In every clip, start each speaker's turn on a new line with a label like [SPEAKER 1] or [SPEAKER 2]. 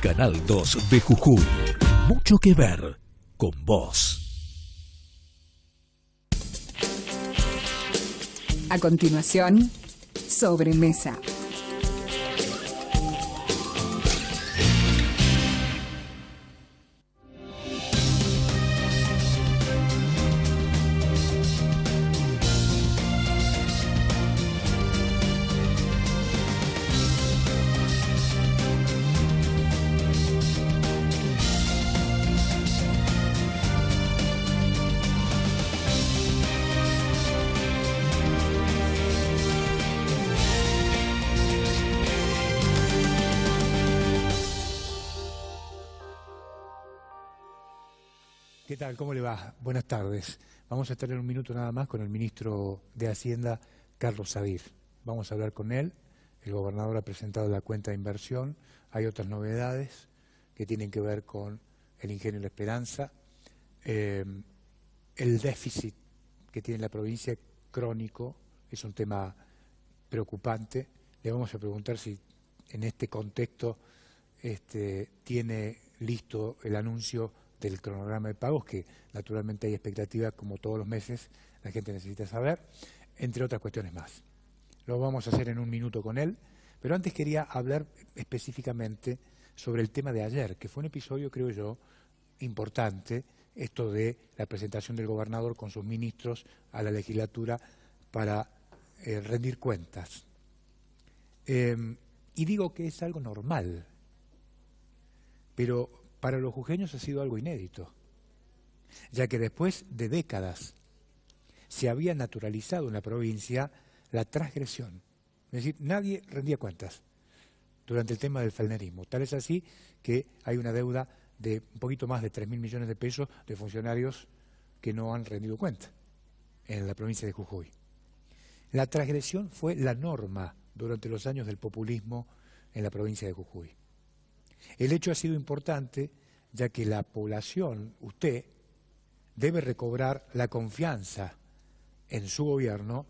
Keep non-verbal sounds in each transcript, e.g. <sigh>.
[SPEAKER 1] Canal 2 de Jujuy. Mucho que ver con vos. A continuación, sobre Mesa ¿Qué tal? ¿Cómo le va? Buenas tardes. Vamos a estar en un minuto nada más con el ministro de Hacienda, Carlos Sadir. Vamos a hablar con él. El gobernador ha presentado la cuenta de inversión. Hay otras novedades que tienen que ver con el ingenio de la esperanza, eh, el déficit que tiene la provincia crónico es un tema preocupante. Le vamos a preguntar si en este contexto este, tiene listo el anuncio del cronograma de pagos, que naturalmente hay expectativas como todos los meses, la gente necesita saber, entre otras cuestiones más. Lo vamos a hacer en un minuto con él, pero antes quería hablar específicamente sobre el tema de ayer, que fue un episodio, creo yo, importante, esto de la presentación del gobernador con sus ministros a la legislatura para eh, rendir cuentas. Em, y digo que es algo normal, pero para los jujeños ha sido algo inédito, ya que después de décadas se había naturalizado en la provincia la transgresión. Es decir, nadie rendía cuentas durante el tema del falnerismo. Tal es así que hay una deuda de un poquito más de 3.000 millones de pesos de funcionarios que no han rendido cuenta en la provincia de Jujuy. La transgresión fue la norma durante los años del populismo en la provincia de Jujuy. El hecho ha sido importante ya que la población, usted, debe recobrar la confianza en su gobierno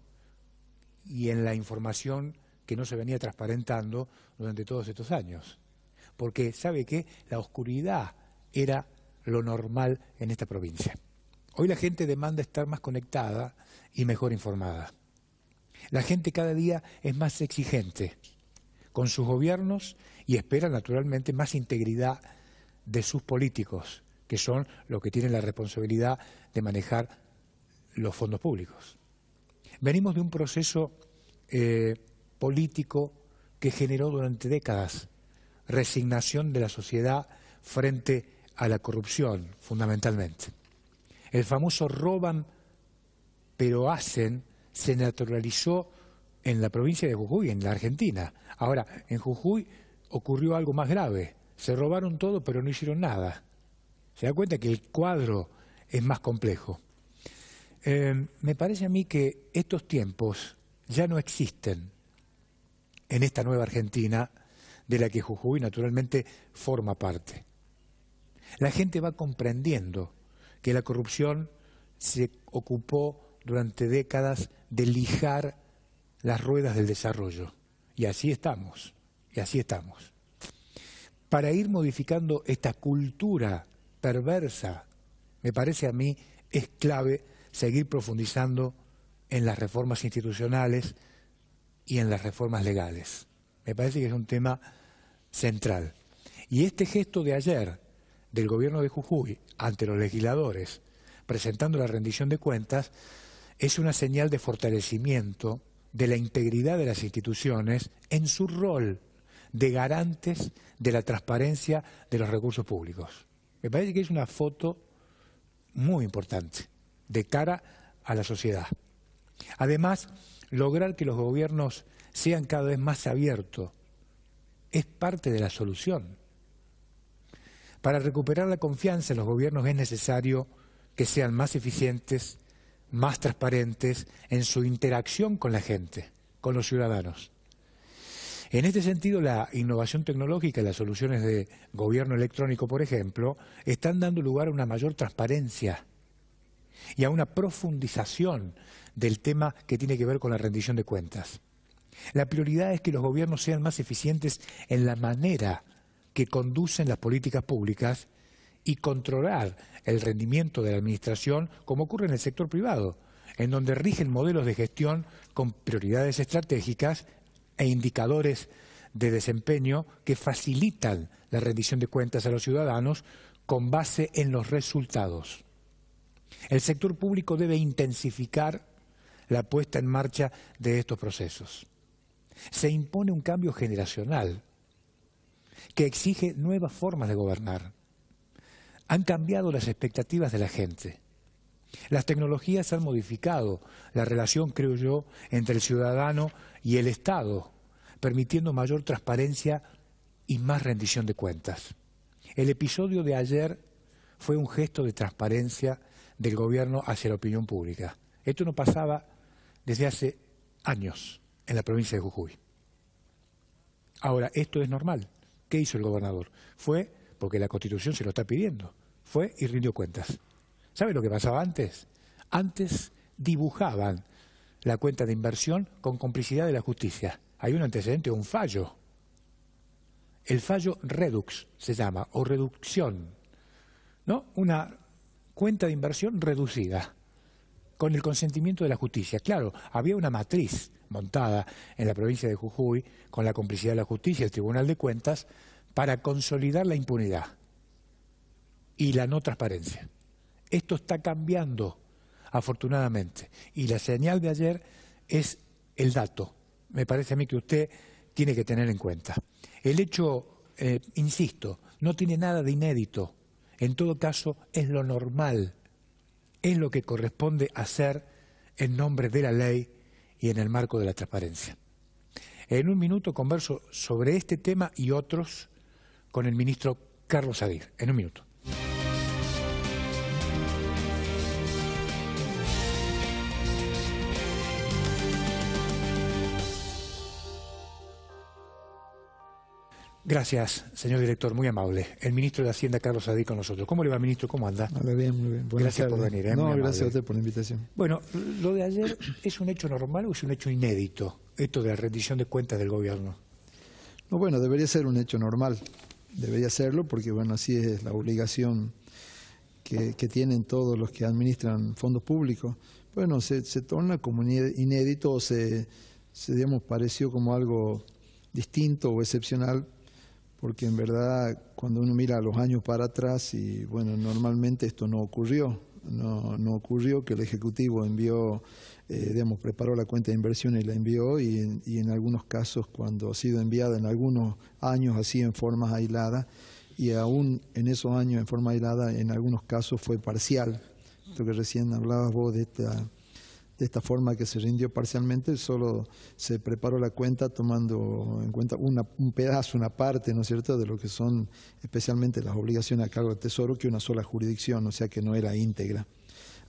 [SPEAKER 1] y en la información que no se venía transparentando durante todos estos años. Porque sabe que la oscuridad era lo normal en esta provincia. Hoy la gente demanda estar más conectada y mejor informada. La gente cada día es más exigente con sus gobiernos y espera naturalmente más integridad de sus políticos, que son los que tienen la responsabilidad de manejar los fondos públicos. Venimos de un proceso eh, político que generó durante décadas resignación de la sociedad frente a la corrupción, fundamentalmente. El famoso roban pero hacen se naturalizó en la provincia de Jujuy, en la Argentina. Ahora, en Jujuy ocurrió algo más grave. Se robaron todo, pero no hicieron nada. Se da cuenta que el cuadro es más complejo. Eh, me parece a mí que estos tiempos ya no existen en esta nueva Argentina de la que Jujuy naturalmente forma parte. La gente va comprendiendo que la corrupción se ocupó durante décadas de lijar las ruedas del desarrollo. Y así estamos, y así estamos. Para ir modificando esta cultura perversa, me parece a mí, es clave seguir profundizando en las reformas institucionales y en las reformas legales. Me parece que es un tema central. Y este gesto de ayer del gobierno de Jujuy ante los legisladores, presentando la rendición de cuentas, es una señal de fortalecimiento de la integridad de las instituciones en su rol de garantes de la transparencia de los recursos públicos. Me parece que es una foto muy importante de cara a la sociedad. Además, lograr que los gobiernos sean cada vez más abiertos es parte de la solución. Para recuperar la confianza en los gobiernos es necesario que sean más eficientes, más transparentes en su interacción con la gente, con los ciudadanos. En este sentido, la innovación tecnológica y las soluciones de gobierno electrónico, por ejemplo, están dando lugar a una mayor transparencia y a una profundización del tema que tiene que ver con la rendición de cuentas. La prioridad es que los gobiernos sean más eficientes en la manera que conducen las políticas públicas y controlar el rendimiento de la administración, como ocurre en el sector privado, en donde rigen modelos de gestión con prioridades estratégicas e indicadores de desempeño que facilitan la rendición de cuentas a los ciudadanos con base en los resultados. El sector público debe intensificar la puesta en marcha de estos procesos. Se impone un cambio generacional que exige nuevas formas de gobernar, han cambiado las expectativas de la gente. Las tecnologías han modificado la relación, creo yo, entre el ciudadano y el Estado, permitiendo mayor transparencia y más rendición de cuentas. El episodio de ayer fue un gesto de transparencia del gobierno hacia la opinión pública. Esto no pasaba desde hace años en la provincia de Jujuy. Ahora, esto es normal. ¿Qué hizo el gobernador? Fue porque la Constitución se lo está pidiendo. Fue y rindió cuentas. ¿Sabe lo que pasaba antes? Antes dibujaban la cuenta de inversión con complicidad de la justicia. Hay un antecedente, un fallo. El fallo Redux se llama, o reducción. ¿No? Una cuenta de inversión reducida, con el consentimiento de la justicia. Claro, había una matriz montada en la provincia de Jujuy con la complicidad de la justicia, el Tribunal de Cuentas, para consolidar la impunidad y la no transparencia. Esto está cambiando, afortunadamente. Y la señal de ayer es el dato. Me parece a mí que usted tiene que tener en cuenta. El hecho, eh, insisto, no tiene nada de inédito. En todo caso, es lo normal, es lo que corresponde hacer en nombre de la ley y en el marco de la transparencia. En un minuto converso sobre este tema y otros con el ministro Carlos Aguirre. En un minuto. Gracias, señor director, muy amable. El ministro de Hacienda, Carlos Adí, con nosotros. ¿Cómo le va, ministro? ¿Cómo anda? Muy bien, muy bien. gracias por venir. ¿eh? No, gracias a usted
[SPEAKER 2] por la invitación.
[SPEAKER 1] Bueno, ¿lo de ayer es un hecho normal o es un hecho inédito, esto de la rendición de cuentas del gobierno? No, bueno, debería ser un hecho normal debería
[SPEAKER 2] hacerlo porque, bueno, así es la obligación que, tienen todos los que administran fondos públicos. Bueno, se, se torna como inédito, o se, se, digamos, pareció como algo distinto o excepcional, porque en verdad cuando uno mira los años para atrás y bueno, normalmente esto no ocurrió no, ocurrió, que el Ejecutivo envió, eh, digamos, preparó la cuenta de inversión y la envió, y en, y en algunos casos, cuando ha sido enviada en algunos años así en forma aislada y aún en esos años en forma aislada, en algunos casos fue parcial. Lo que recién hablabas vos de esta de esta forma que se rindió parcialmente, solo se preparó la cuenta tomando en cuenta un pedazo, una parte, ¿no es cierto?, de lo que son especialmente las obligaciones a cargo del Tesoro, que una sola jurisdicción, o sea que no era íntegra.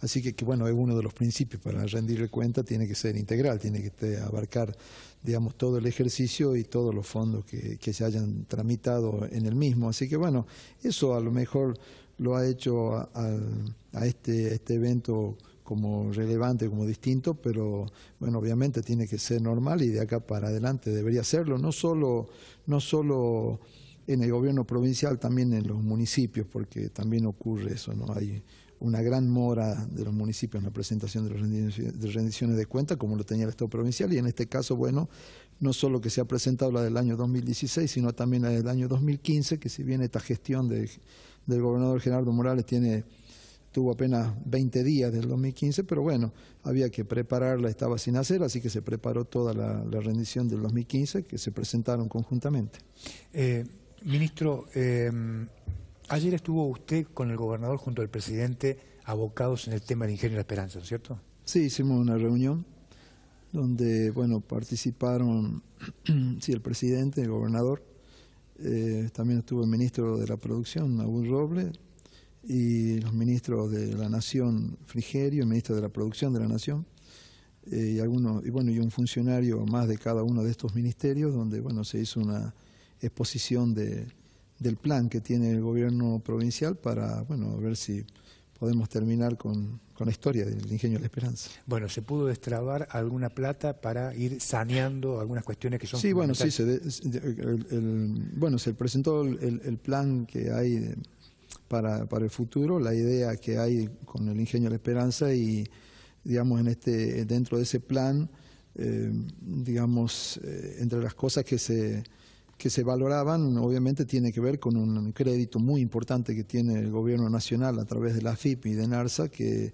[SPEAKER 2] Así que, bueno, es uno de los principios para rendirle cuenta, tiene que ser integral, tiene que abarcar, digamos, todo el ejercicio y todos los fondos que, se hayan tramitado en el mismo. Así que bueno, eso a lo mejor lo ha hecho a, este, este evento como relevante, como distinto, pero bueno, obviamente tiene que ser normal y de acá para adelante debería serlo, no solo, no solo en el gobierno provincial, también en los municipios, porque también ocurre eso, ¿no? Hay una gran mora de los municipios en la presentación de, rendiciones de cuentas, como lo tenía el Estado provincial, y en este caso, bueno, no solo que se ha presentado la del año 2016, sino también la del año 2015, que si bien esta gestión del gobernador Gerardo Morales tiene tuvo apenas 20 días del 2015, pero bueno, había que prepararla, estaba sin hacer, así que se preparó toda la, rendición del 2015 que se presentaron conjuntamente.
[SPEAKER 1] Eh, ministro, em, ayer estuvo usted con el gobernador junto al presidente abocados en el tema del ingenio de la esperanza, ¿no es cierto?
[SPEAKER 2] Sí, hicimos una reunión donde, bueno, participaron, <clears throat> sí, el presidente, el gobernador, eh, también estuvo el ministro de la producción, Abul Robles, y los ministros de la Nación Frigerio, el ministro de la Producción de la Nación, eh, y, algunos, y, bueno, y un funcionario más de cada uno de estos ministerios, donde bueno, se hizo una exposición de, del plan que tiene el gobierno provincial para bueno, ver si podemos terminar con, la historia del ingenio de la esperanza.
[SPEAKER 1] Bueno, ¿se pudo destrabar alguna plata para ir saneando algunas cuestiones que son Sí, bueno, sí, se
[SPEAKER 2] bueno, se presentó el plan que hay para, para el futuro, la idea que hay con el Ingenio de la Esperanza y, digamos, en este, dentro de ese plan, eh, digamos, eh, entre las cosas que se, que se valoraban, obviamente tiene que ver con un crédito muy importante que tiene el gobierno nacional a través de la FIP y de NARSA, que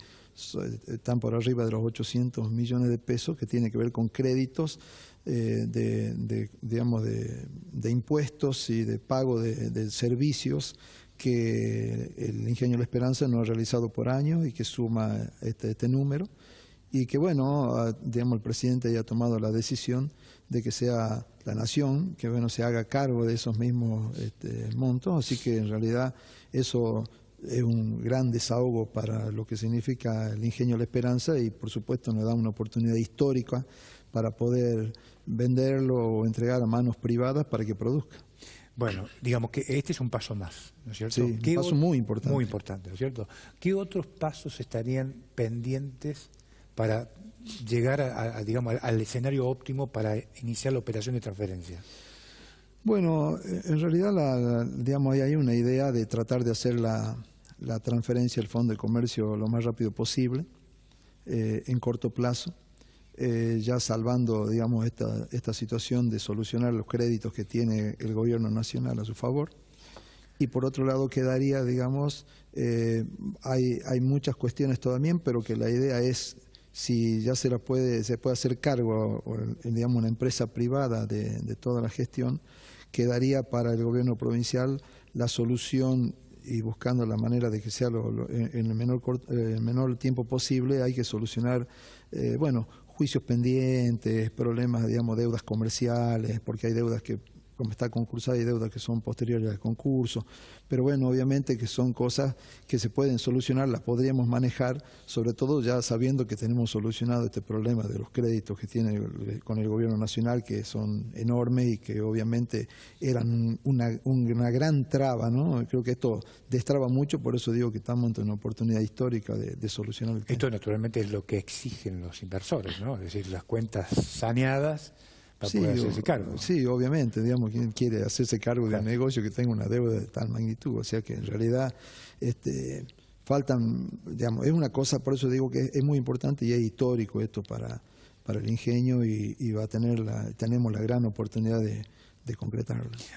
[SPEAKER 2] están por arriba de los 800 millones de pesos, que tiene que ver con créditos eh, de, digamos, de, de, impuestos y de pago de servicios que el Ingenio de La Esperanza no ha realizado por años y que suma este, este, número y que bueno, ah, digamos, el presidente haya tomado la decisión de que sea la nación, que bueno, se haga cargo de esos mismos este, montos, así que en realidad eso es un gran desahogo para lo que significa el ingenio de La Esperanza y por supuesto nos da una oportunidad histórica para poder
[SPEAKER 1] venderlo o entregar a manos privadas para que produzca. Bueno, digamos que este es un paso más, ¿no es cierto? Sí, un paso muy importante. Muy importante, ¿no es cierto? ¿Qué otros pasos estarían pendientes para llegar a, digamos, al escenario óptimo para iniciar la operación de transferencia?
[SPEAKER 2] Bueno, en realidad la, digamos, hay una idea de tratar de hacer la, transferencia del Fondo de Comercio lo más rápido posible, eh, en corto plazo. Eh, ya salvando, digamos, esta, esta situación de solucionar los créditos que tiene el gobierno nacional a su favor. Y por otro lado quedaría, digamos, eh, hay, hay muchas cuestiones todavía, pero que la idea es si ya se la puede, se puede hacer cargo, digamos, una empresa privada de, toda la gestión, quedaría para el gobierno provincial la solución y buscando la manera de que sea en, el menor, eh, menor tiempo posible, hay que solucionar, bueno, juicios pendientes, problemas, digamos, deudas comerciales, porque hay deudas que como está concursada y deudas que son posteriores al concurso. Pero bueno, obviamente que son cosas que se pueden solucionar, las podríamos manejar, sobre todo ya sabiendo que tenemos solucionado este problema de los créditos que tiene con el gobierno nacional, que son enormes y que obviamente eran una, gran traba,
[SPEAKER 1] ¿no? Creo que esto destraba
[SPEAKER 2] mucho, por eso digo que estamos ante una oportunidad histórica de, de solucionar el tema.
[SPEAKER 1] Esto naturalmente es lo que exigen los inversores, ¿no? Es decir, las cuentas saneadas sí,
[SPEAKER 2] cargo. Sí, obviamente, digamos, quien quiere hacerse cargo de un negocio que tenga una deuda de tal magnitud, o sea que en realidad este, faltan, digamos, es una cosa, por eso digo que es, muy importante y es histórico esto para, para el ingenio y, va a tener tenemos la gran oportunidad de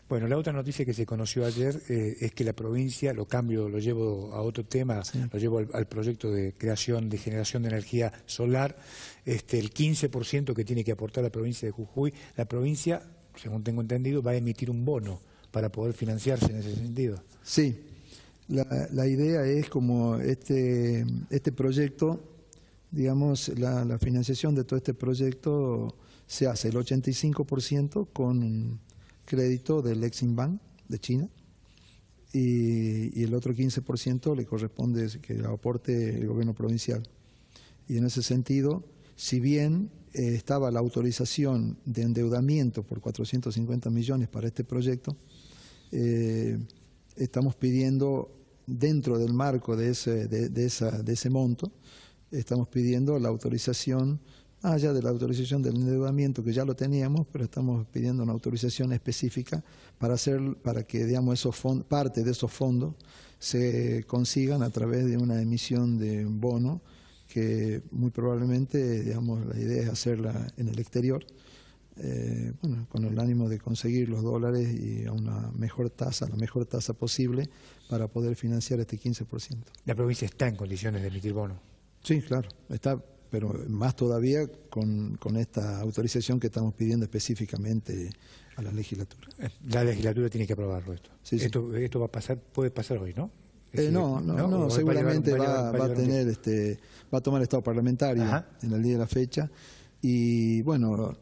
[SPEAKER 1] bueno, la otra noticia que se conoció ayer eh, es que la provincia, lo cambio, lo llevo a otro tema, lo llevo al, proyecto de creación, de generación de energía solar, este, el 15% que tiene que aportar la provincia de Jujuy, la provincia, según tengo entendido, va a emitir un bono para poder financiarse en ese sentido.
[SPEAKER 2] Sí, la, idea es como este, este proyecto, digamos, la financiación de todo este proyecto se hace el 85% con crédito del Exim Bank de China y, el otro 15% le corresponde que aporte el gobierno provincial. Y en ese sentido, si bien eh, estaba la autorización de endeudamiento por 450 millones para este proyecto, eh, estamos pidiendo dentro del marco de ese, de, esa, de ese monto, estamos pidiendo la autorización allá de la autorización del endeudamiento que ya lo teníamos, pero estamos pidiendo una autorización específica para hacer para que digamos parte de esos fondos se consigan a través de una emisión de un bono que muy probablemente digamos la idea es hacerla en el exterior. Eh, bueno, con el ánimo de conseguir los dólares y a una mejor tasa, la mejor tasa posible para poder financiar este 15%.
[SPEAKER 1] ¿La provincia está en condiciones de emitir bono?
[SPEAKER 2] Sí, claro, está pero más todavía con, esta autorización que estamos pidiendo
[SPEAKER 1] específicamente a la legislatura. Eh, la legislatura tiene que aprobarlo esto. Esto, puede pasar hoy, ¿no? Eh, no, no, seguramente va, a tener,
[SPEAKER 2] este, tomar estado parlamentario en el día de la fecha y bueno,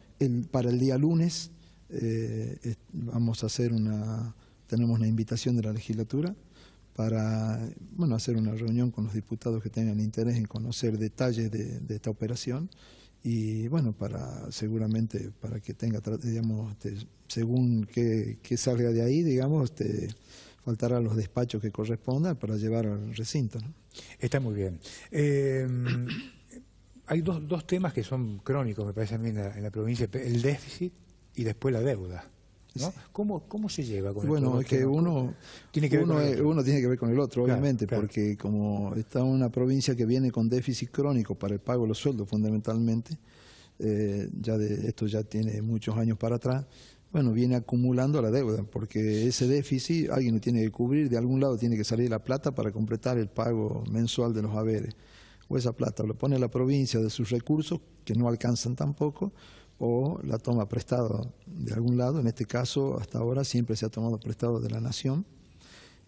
[SPEAKER 2] para el día lunes eh, vamos a hacer una, tenemos una invitación de la legislatura para bueno, hacer una reunión con los diputados que tengan interés en conocer detalles de, esta operación y bueno, para seguramente para que tenga, digamos, este, según que, salga de ahí, digamos, faltarán este, faltará
[SPEAKER 1] los despachos que correspondan para llevar al recinto. Está muy bien. Em, hay dos, dos temas que son crónicos, me parece a mí, en la provincia, el déficit y después la deuda. ¿Cómo, se lleva con esto? Bueno, es que uno tiene que, uno, ver tiene que ver
[SPEAKER 2] con el otro, obviamente, porque como está una provincia que viene con déficit crónico para el pago de los sueldos fundamentalmente, eh, ya esto ya tiene muchos años para atrás, bueno, viene acumulando la deuda, porque ese déficit alguien lo tiene que cubrir, de algún lado tiene que salir la plata para completar el pago mensual de los haberes. O esa plata lo pone la provincia de sus recursos, que no alcanzan tampoco, o la toma prestado de algún lado. En este caso, hasta ahora siempre se ha tomado prestado de la nación.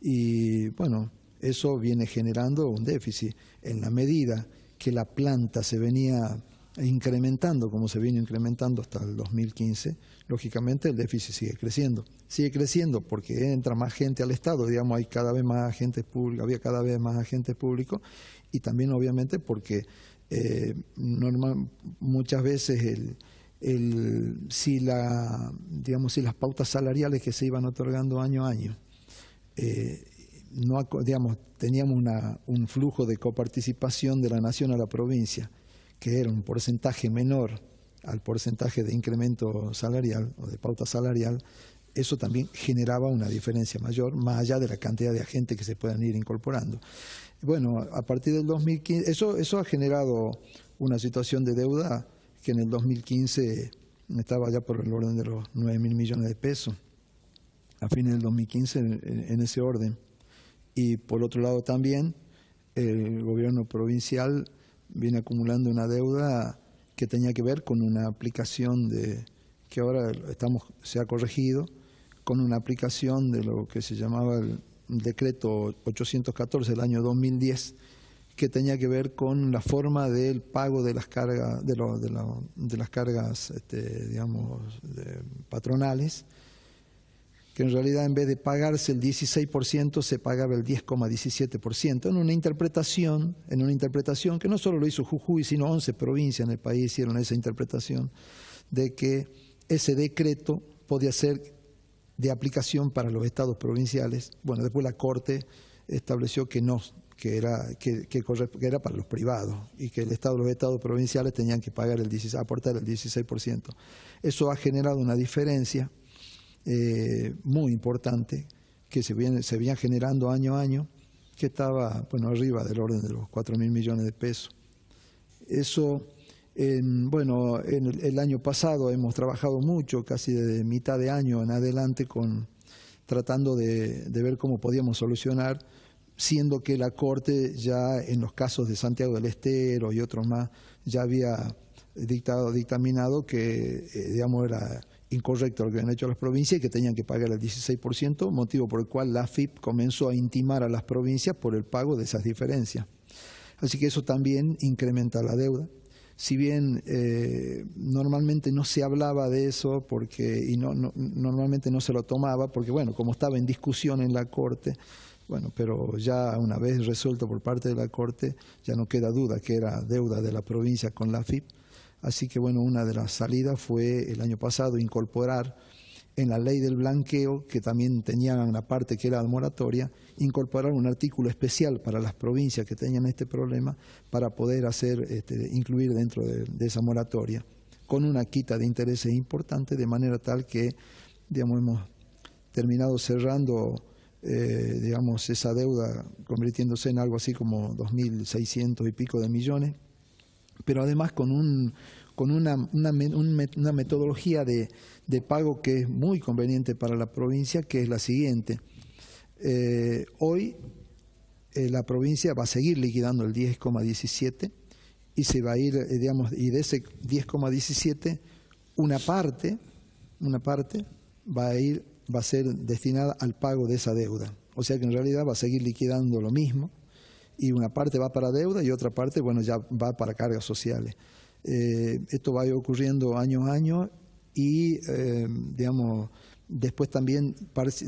[SPEAKER 2] Y bueno, eso viene generando un déficit. En la medida que la planta se venía incrementando, como se vino incrementando hasta el 2015, lógicamente el déficit sigue creciendo. Sigue creciendo porque entra más gente al Estado, digamos, hay cada vez más agentes públicos, había cada vez más agentes públicos, y también obviamente porque eh, normal, muchas veces el, si, las pautas salariales que se iban otorgando año a año, eh, no, teníamos un flujo de coparticipación de la nación a la provincia, que era un porcentaje menor al porcentaje de incremento salarial o de pauta salarial, eso también generaba una diferencia mayor, más allá de la cantidad de agentes que se puedan ir incorporando. Bueno, a partir del 2015, eso ha generado una situación de deuda que en el 2015 estaba ya por el orden de los 9 mil millones de pesos, a fines del 2015 en, ese orden. Y por otro lado también el gobierno provincial viene acumulando una deuda que tenía que ver con una aplicación de que ahora estamos se ha corregido con una aplicación de lo que se llamaba el decreto 814 del año 2010 que tenía que ver con la forma del pago de las cargas, de, las cargas, este, patronales, que en realidad en vez de pagarse el 16% se pagaba el 10,17%, en una interpretación, en una interpretación que no solo lo hizo Jujuy, sino 11 provincias en el país hicieron esa interpretación de que ese decreto podía ser de aplicación para los estados provinciales. Bueno, después la Corte estableció que no, que era, que, para los privados y que el Estado, los estados provinciales tenían que pagar el aportar el 16%. Eso ha generado una diferencia eh, muy importante que se viene, se venía generando año a año, que estaba bueno arriba del orden de los 4 mil millones de pesos. Eso, bueno, en el, el año pasado hemos trabajado mucho, casi de mitad de año en adelante, con tratando de, ver cómo podíamos solucionar, siendo que la Corte ya en los casos de Santiago del Estero y otros más ya había dictado, dictaminado que, eh, digamos, era incorrecto lo que habían hecho las provincias y que tenían que pagar el 16%, motivo por el cual la AFIP comenzó a intimar a las provincias por el pago de esas diferencias. Así que eso también incrementa la deuda si bien eh, normalmente no se hablaba de eso porque, y no, normalmente no se lo tomaba, porque bueno, como estaba en discusión en la Corte, bueno, pero ya una vez resuelto por parte de la Corte, ya no queda duda que era deuda de la provincia con la FIP. Así que bueno, una de las salidas fue el año pasado incorporar en la ley del blanqueo, que también tenían la parte que era moratoria, incorporar un artículo especial para las provincias que tenían este problema para poder hacer, este, incluir dentro de, esa moratoria, con una quita de intereses importante, de manera tal que, digamos, hemos terminado cerrando, eh, digamos, esa deuda convirtiéndose en algo así como 2.600 y pico de millones, pero además con un, con una, una, una metodología de, pago que es muy conveniente para la provincia, que es la siguiente. Eh, hoy eh, la provincia va a seguir liquidando el 10,17 y se va a ir, eh, digamos, y de ese 10,17 una parte, una parte va a ir, va a ser destinada al pago de esa deuda. O sea que en realidad va a seguir liquidando lo mismo y una parte va para deuda y otra parte, bueno, ya va para cargas sociales. Eh, esto va ocurriendo año a año y, eh, digamos, después también,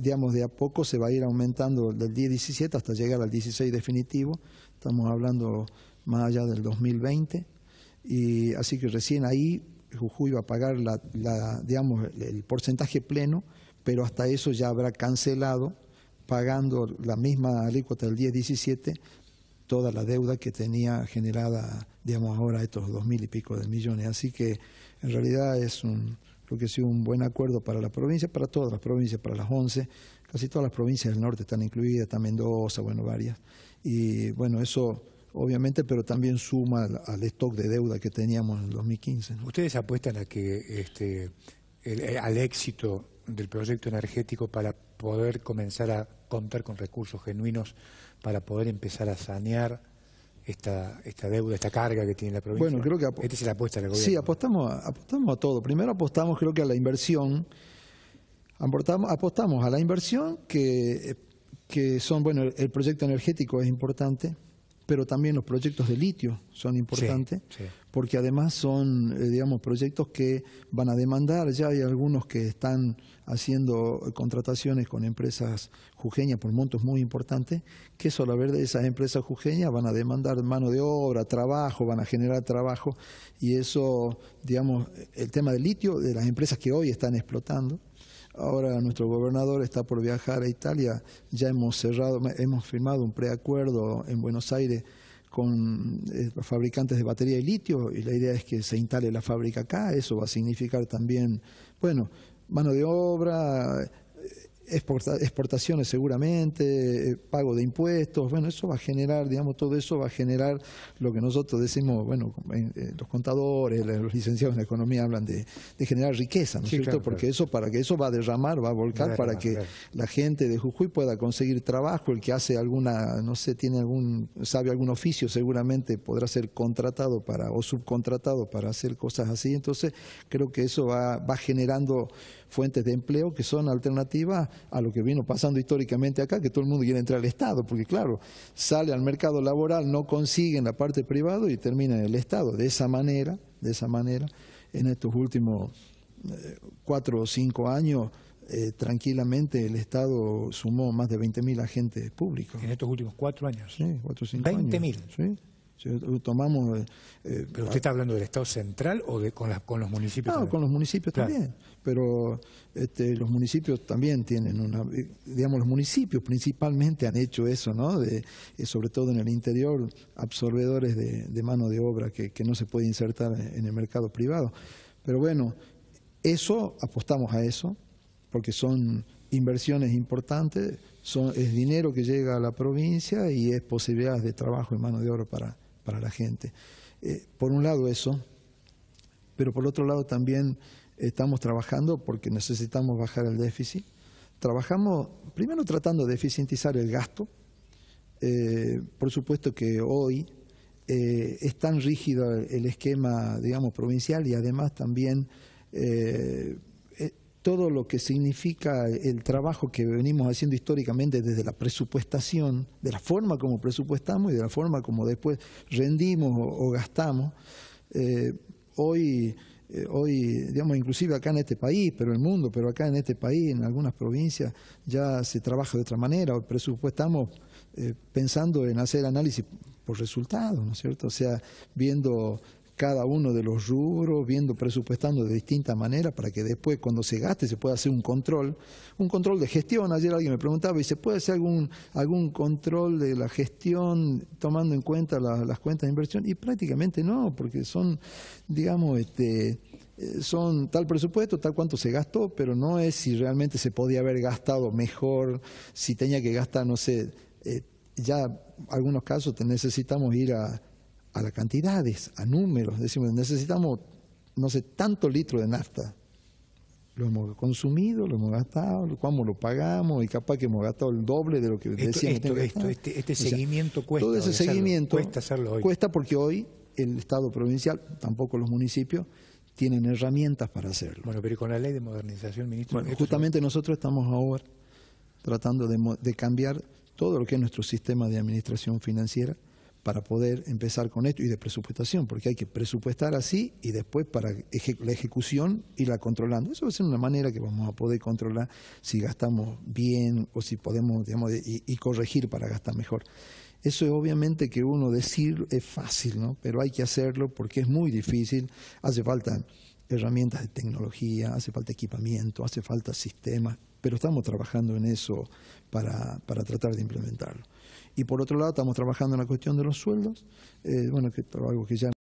[SPEAKER 2] de a poco se va a ir aumentando del 10-17 hasta llegar al 16 definitivo. Estamos hablando más allá del 2020. Y así que recién ahí Jujuy va a pagar el porcentaje pleno, pero hasta eso ya habrá cancelado, pagando la misma alícuota del 10-17, toda la deuda que tenía generada, digamos, ahora estos dos mil y pico de millones. Así que en realidad es un, que ha un buen acuerdo para la provincia, para todas las provincias, para las once, casi todas las provincias del norte están incluidas, también Mendoza, bueno, varias. Y bueno, eso obviamente, pero también suma
[SPEAKER 1] al, stock de deuda que teníamos en el 2015. ¿Ustedes apuestan a que este, eh, al éxito del proyecto energético para poder comenzar a contar con recursos genuinos para poder empezar a sanear esta, esta deuda, esta carga que tiene la provincia? Bueno, creo que... Esta es la apuesta gobierno. Sí,
[SPEAKER 2] apostamos a, apostamos a todo. Primero apostamos creo que a la inversión. Apostamos, a la inversión que, que son, bueno, el proyecto energético es importante, pero también los proyectos de litio son importantes. sí porque además son, eh, digamos, proyectos que van a demandar, ya hay algunos que están haciendo contrataciones con empresas jujeñas por montos muy importantes, que eso, la verdad, esas empresas jujeñas van a demandar mano de obra, trabajo, van a generar trabajo, y eso, digamos, el tema del litio, de las empresas que hoy están explotando, Ahora nuestro gobernador está por viajar a Italia, ya hemos cerrado, hemos firmado un preacuerdo en Buenos Aires con eh, fabricantes de batería y litio y la idea es que se instale la fábrica acá, eso va a significar también, bueno, mano de obra, exportaciones seguramente, eh, pago de impuestos, bueno, eso va a generar, digamos, todo eso va a generar lo que nosotros decimos, bueno, los contadores, los licenciados en economía hablan de, de generar riqueza, ¿no es cierto? Porque eso para que eso va a derramar, va a volcar para que la gente de Jujuy pueda conseguir trabajo, el que hace alguna, no sé, tiene algún, sabe algún oficio, seguramente podrá ser contratado para, o subcontratado para hacer cosas así, entonces creo que eso va, va generando fuentes de empleo que son alternativas a lo que vino pasando históricamente acá, que todo el mundo quiere entrar al Estado, porque claro, sale al mercado laboral, no consiguen la parte privada y termina en el Estado. De esa manera, de esa manera, en estos últimos eh, cuatro o cinco años, eh, tranquilamente el Estado sumó más de 20.000 agentes
[SPEAKER 1] públicos. En estos últimos cuatro años. Sí, cuatro o cinco ¿20.000? Sí tomamos... Eh, eh, ¿Pero usted está hablando del Estado central o con, los municipios? Ah, no, con los municipios también,
[SPEAKER 2] pero este, los municipios también tienen una... Eh, digamos, los municipios principalmente han hecho eso, ¿no? sobre todo en el interior, absorbedores de, mano de obra que, no se puede insertar en el mercado privado. Pero bueno, eso, apostamos a eso, porque son inversiones importantes, son, es dinero que llega a la provincia y es posibilidades de trabajo y mano de obra para, para la gente. Eh, por un lado eso, pero por otro lado también estamos trabajando porque necesitamos bajar el déficit. Trabajamos primero tratando de eficientizar el gasto. Eh, por supuesto que hoy eh, es tan rígido el esquema, digamos, provincial y además también todo lo que significa el trabajo que venimos haciendo históricamente desde la presupuestación, de la forma como presupuestamos y de la forma como después rendimos o, gastamos, eh, eh, hoy, digamos, inclusive acá en este país, pero en el mundo, pero acá en este país, en algunas provincias, ya se trabaja de otra manera, o presupuestamos eh, pensando en hacer análisis por resultados, ¿no es cierto? O sea, viendo cada uno de los rubros, viendo, presupuestando de distinta manera para que después cuando se gaste se pueda hacer un control, un control de gestión. Ayer alguien me preguntaba, ¿y se puede hacer algún, algún control de la gestión tomando en cuenta las cuentas de inversión? Y prácticamente no, porque son, digamos, este, eh, son tal presupuesto, tal cuánto se gastó, pero no es si realmente se podía haber gastado mejor, si tenía que gastar, no sé, ya eh, ya algunos casos te necesitamos ir a a las cantidades, a números. Decimos, necesitamos, no sé, tanto litro de nafta. Lo hemos consumido, lo hemos gastado, cómo lo pagamos y capaz que hemos gastado el doble de lo que decíamos. este, seguimiento cuesta. Todo ese seguimiento cuesta, porque hoy el Estado provincial, tampoco los municipios, tienen herramientas para hacerlo.
[SPEAKER 1] Bueno, pero ¿y con la ley de modernización, ministro? justamente
[SPEAKER 2] nosotros estamos ahora tratando de cambiar todo lo que es nuestro sistema de administración financiera para poder empezar con esto y de presupuestación, porque hay que presupuestar así y después para la ejecución irla controlando. Eso va a ser una manera que vamos a poder controlar si gastamos bien o si podemos, digamos, y, corregir para gastar mejor. Eso es obviamente que uno decir es fácil, ¿no? Pero hay que hacerlo porque es muy difícil, hace falta herramientas de tecnología, hace falta equipamiento, hace falta sistemas, pero estamos trabajando en eso para tratar de implementarlo. Y por otro lado, estamos trabajando en la cuestión de los sueldos, eh, bueno, que algo que ya